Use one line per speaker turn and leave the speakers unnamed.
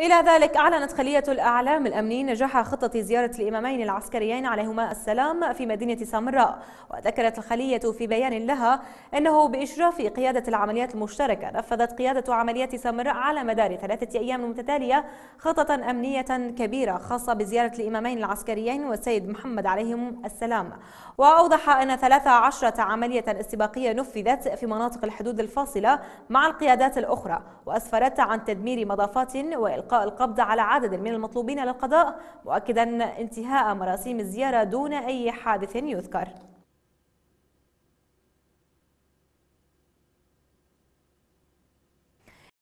إلى ذلك أعلنت خلية الأعلام الأمني نجاح خطة زيارة الإمامين العسكريين عليهما السلام في مدينة سامراء وذكرت الخلية في بيان لها أنه بإشراف قيادة العمليات المشتركة نفذت قيادة عمليات سامراء على مدار ثلاثة أيام متتالية خطة أمنية كبيرة خاصة بزيارة الإمامين العسكريين والسيد محمد عليهم السلام وأوضح أن 13 عملية استباقية نفذت في مناطق الحدود الفاصلة مع القيادات الأخرى وأسفرت عن تدمير مضافات وإلقاء إلقاء القبض على عدد من المطلوبين للقضاء مؤكدا انتهاء مراسيم الزيارة دون أي حادث يذكر